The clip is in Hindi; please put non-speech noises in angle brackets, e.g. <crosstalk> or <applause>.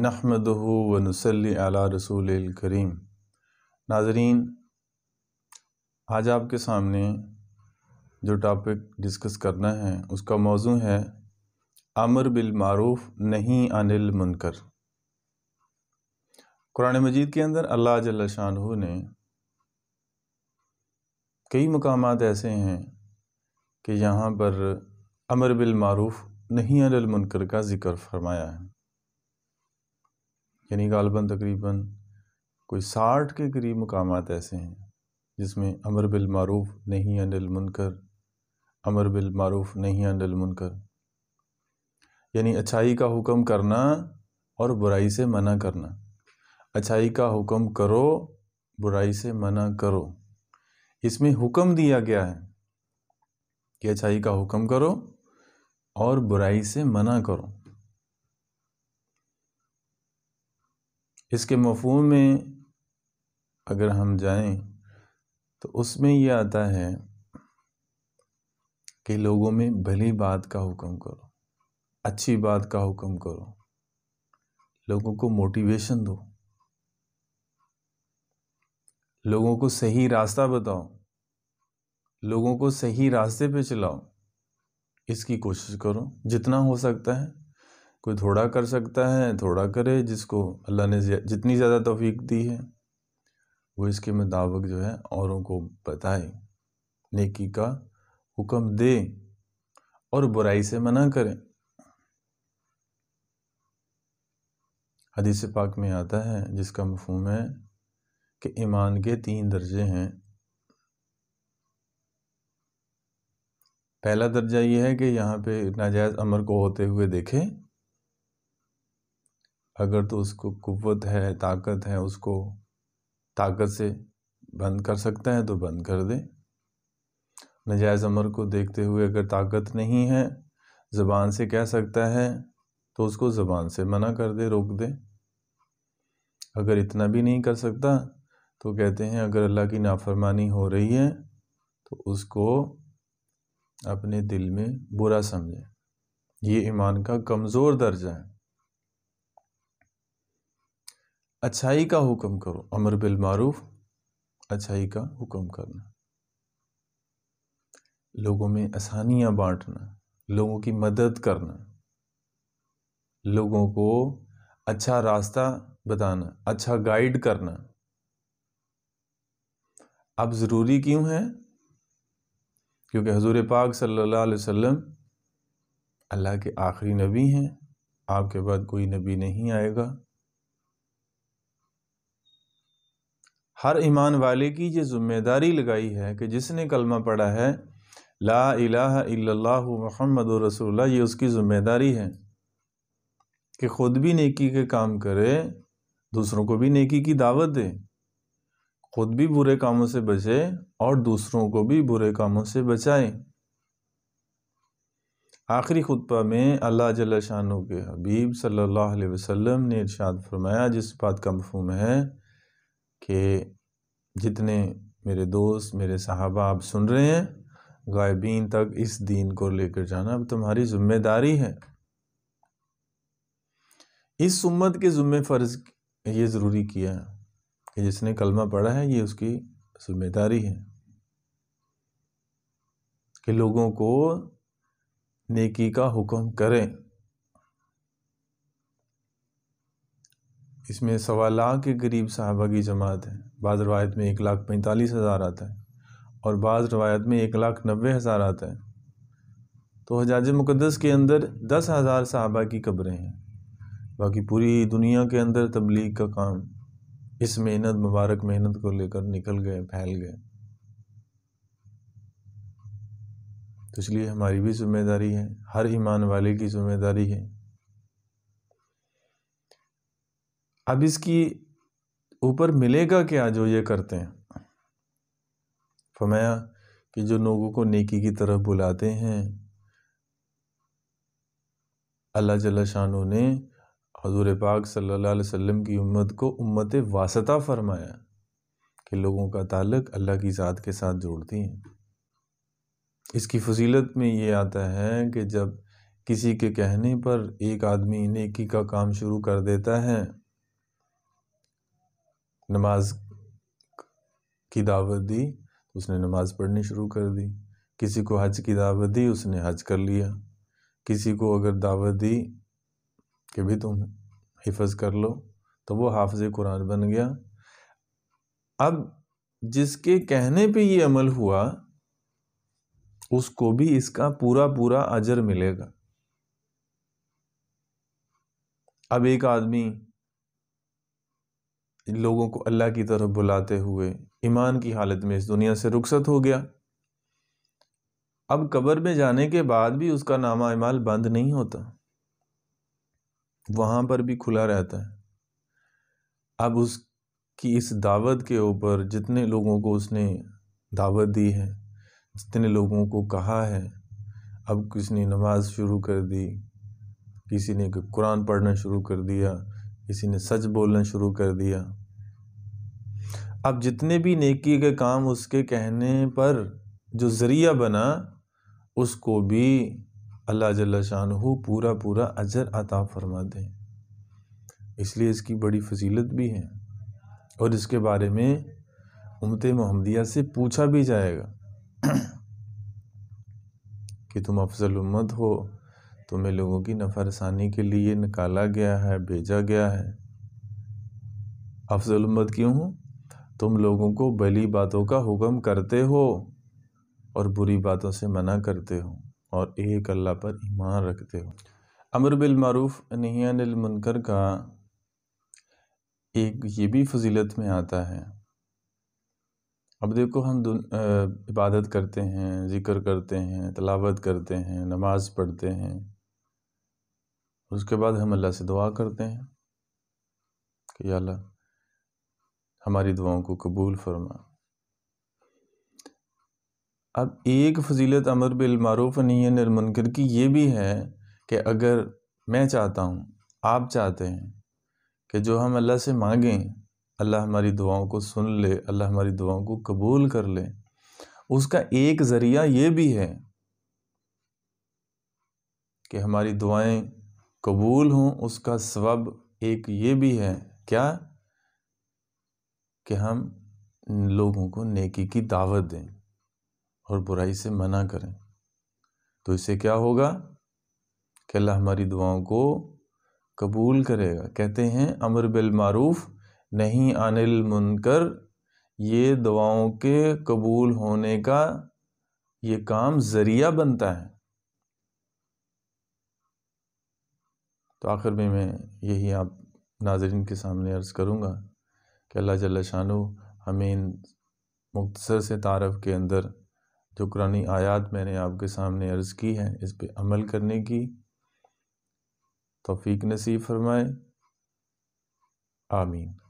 नहमदहू व नसली अला रसूल करीम नाजरीन आज आपके सामने जो टॉपिक डिस्कस करना है उसका मौजू है बिल मारूफ नहीं अनिल मुनकर कुरान मजीद के अंदर अल्लाह जल्ला ने कई मकाम ऐसे हैं कि यहाँ पर अमर मारूफ नहीं अनिल मुनकर का ज़िक्र फरमाया है यानी गालबन तकरीबन कोई साठ के करीब मकाम ऐसे हैं जिसमें अमर बिलमूफ़ नहीं अनिल मुनकर अमर बिलमूफ़ नहीं अनिल मुनकर यानी अच्छाई का हुक्म करना और बुराई से मना करना अच्छाई का हुक्म करो बुराई से मना करो इसमें हुक्म दिया गया है कि अच्छाई का हुक्म करो और बुराई से मना करो इसके मफहम में अगर हम जाएं तो उसमें यह आता है कि लोगों में भली बात का हुक्म करो अच्छी बात का हुक्म करो लोगों को मोटिवेशन दो लोगों को सही रास्ता बताओ लोगों को सही रास्ते पे चलाओ इसकी कोशिश करो जितना हो सकता है कोई थोड़ा कर सकता है थोड़ा करे जिसको अल्लाह ने जितनी ज़्यादा तोफ़ीक दी है वो इसके मुताबिक जो है औरों को बताए नेकी का हुक्म दे और बुराई से मना करें हदीस पाक में आता है जिसका मफहम है कि ईमान के तीन दर्जे हैं पहला दर्जा ये है कि यहाँ पे नाजायज़ अमर को होते हुए देखे अगर तो उसको कुव्वत है ताकत है उसको ताकत से बंद कर सकते हैं तो बंद कर दें नजायज़ अमर को देखते हुए अगर ताकत नहीं है ज़बान से कह सकता है तो उसको ज़बान से मना कर दे रोक दे अगर इतना भी नहीं कर सकता तो कहते हैं अगर अल्लाह की नाफरमानी हो रही है तो उसको अपने दिल में बुरा समझें ये ईमान का कमज़ोर दर्जा है अच्छाई का हुक्म करो अमर बिल मारूफ अच्छाई का हुक्म करना लोगों में आसानियाँ बांटना लोगों की मदद करना लोगों को अच्छा रास्ता बताना अच्छा गाइड करना अब ज़रूरी क्यों है क्योंकि हजूर पाक सल्लल्लाहु अलैहि वसल्लम अल्लाह के आखिरी नबी हैं आपके बाद कोई नबी नहीं आएगा हर ईमान वाले की ये जिम्मेदारी लगाई है कि जिसने कलमा पढ़ा है ला इलाह इल्लल्लाह रसोल्ला रसूलुल्लाह ये उसकी ज़िम्मेदारी है कि ख़ुद भी नेकी के काम करे दूसरों को भी नेकी की दावत दे ख़ुद भी बुरे कामों से बचे और दूसरों को भी बुरे कामों से बचाए आखिरी खुतबा में अल्लाह जल्ला शाह के हबीब सल्लल्लाहु अलैहि वसल्लम ने इरशाद फरमाया जिस बात का मफहम है कि जितने मेरे दोस्त मेरे साहबा आप सुन रहे हैं गायबीन तक इस दीन को लेकर जाना अब तुम्हारी जिम्मेदारी है इस उम्मत के ज़ुम्मे फ़र्ज़ ये ज़रूरी किया है कि जिसने कलमा पढ़ा है ये उसकी जिम्मेदारी है कि लोगों को नेकी का हुक्म करें इसमें सवा लाख के करीब साहबा की जमात है बाद रवायत में एक लाख पैंतालीस हज़ार आता है और बाद रवायत में एक लाख नब्बे हज़ार आता है तो हजाज मुक़दस के अंदर दस हज़ार साहबा की कब्रें हैं बाकी पूरी दुनिया के अंदर तबलीग का काम इस मेहनत मुबारक मेहनत को लेकर निकल गए फैल गए तो इसलिए हमारी भी जिम्मेदारी है हर ईमान वाले की जिम्मेदारी है अब इसकी ऊपर मिलेगा क्या जो ये करते हैं फमाया कि जो लोगों को नेकी की तरफ बुलाते हैं अल्लाह जल्ला शाह ने हजूर पाक सल्लल्लाहु अलैहि वसल्लम की उम्मत को उम्मत वासता फरमाया कि लोगों का ताल्लक अल्लाह की ज़ात के साथ जोड़ती हैं इसकी फजीलत में ये आता है कि जब किसी के कहने पर एक आदमी नेकी का काम शुरू कर देता है नमाज की दावत दी तो उसने नमाज़ पढ़नी शुरू कर दी किसी को हज की दावत दी उसने हज कर लिया किसी को अगर दावत दी कि भी तुम हिफज कर लो तो वो हाफज कुरान बन गया अब जिसके कहने पे ये अमल हुआ उसको भी इसका पूरा पूरा अजर मिलेगा अब एक आदमी लोगों को अल्लाह की तरफ बुलाते हुए ईमान की हालत में इस दुनिया से रुखसत हो गया अब कब्र में जाने के बाद भी उसका नामा इमाल बंद नहीं होता वहाँ पर भी खुला रहता है अब उसकी इस दावत के ऊपर जितने लोगों को उसने दावत दी है जितने लोगों को कहा है अब किसी ने नमाज शुरू कर दी किसी ने कुरान पढ़ना शुरू कर दिया किसी ने सच बोलना शुरू कर दिया अब जितने भी नेकी के काम उसके कहने पर जो ज़रिया बना उसको भी अल्लाह जल्ला शाहू पूरा पूरा अजर अता फरमा दें इसलिए इसकी बड़ी फजीलत भी है और इसके बारे में उमत मोहम्मदिया से पूछा भी जाएगा <clears throat> कि तुम अफजल उम्मत हो तुम्हें तो लोगों की नफरसानी के लिए निकाला गया है भेजा गया है अफजल उम्मत क्यों हूँ तुम लोगों को बली बातों का हुक्म करते हो और बुरी बातों से मना करते हो और एक अल्लाह पर ईमान रखते हो अमर बिलमूफ नहियानमनकर का एक ये भी फजीलत में आता है अब देखो हम इबादत करते हैं ज़िक्र करते हैं तलावत करते हैं नमाज़ पढ़ते हैं उसके बाद हम अल्लाह से दुआ करते हैं कि अल्लाह हमारी दुआओं को कबूल फरमा अब एक फजीलत अमर बिलमारूफ नहीं निरमनकर की ये भी है कि अगर मैं चाहता हूँ आप चाहते हैं कि जो हम अल्लाह से मांगें अल्लाह हमारी दुआओं को सुन ले अल्लाह हमारी दुआओं को कबूल कर ले उसका एक ज़रिया ये भी है कि हमारी दुआएं कबूल हूँ उसका सबब एक ये भी है क्या कि हम लोगों को नेकी की दावत दें और बुराई से मना करें तो इससे क्या होगा कि अल्लाह हमारी दुआओं को कबूल करेगा कहते हैं अमर बिलमूफ़ नहीं अनिल मुनकर ये दुआओं के कबूल होने का ये काम ज़रिया बनता है तो आखिर में मैं यही आप नाजरन के सामने अर्ज़ करूँगा कि अल्लाह जल्ल शानु हमें इन मुख्तर से तारफ़ के अंदर जो कुरानी आयात मैंने आपके सामने अर्ज़ की है इस पर अमल करने की तोफ़ी नसीब फरमाए आमीन